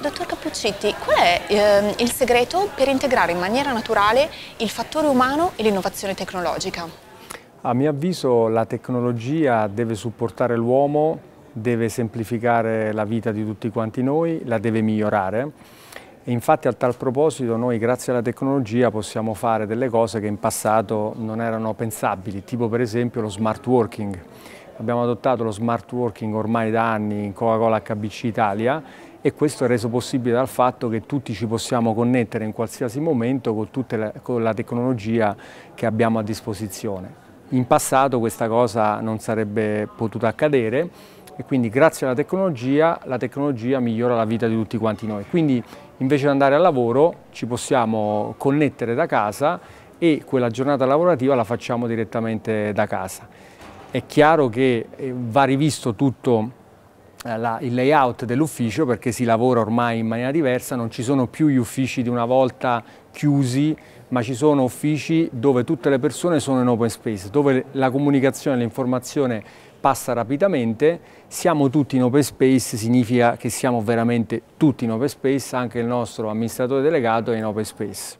Dottor Cappuccitti, qual è ehm, il segreto per integrare in maniera naturale il fattore umano e l'innovazione tecnologica? A mio avviso la tecnologia deve supportare l'uomo, deve semplificare la vita di tutti quanti noi, la deve migliorare. E infatti a tal proposito noi grazie alla tecnologia possiamo fare delle cose che in passato non erano pensabili, tipo per esempio lo smart working. Abbiamo adottato lo smart working ormai da anni in Coca-Cola HBC Italia e questo è reso possibile dal fatto che tutti ci possiamo connettere in qualsiasi momento con, la, con la tecnologia che abbiamo a disposizione. In passato questa cosa non sarebbe potuta accadere e quindi grazie alla tecnologia la tecnologia migliora la vita di tutti quanti noi. Quindi invece di andare al lavoro ci possiamo connettere da casa e quella giornata lavorativa la facciamo direttamente da casa. È chiaro che eh, va rivisto tutto eh, la, il layout dell'ufficio perché si lavora ormai in maniera diversa, non ci sono più gli uffici di una volta chiusi, ma ci sono uffici dove tutte le persone sono in open space, dove la comunicazione e l'informazione passa rapidamente, siamo tutti in open space, significa che siamo veramente tutti in open space, anche il nostro amministratore delegato è in open space.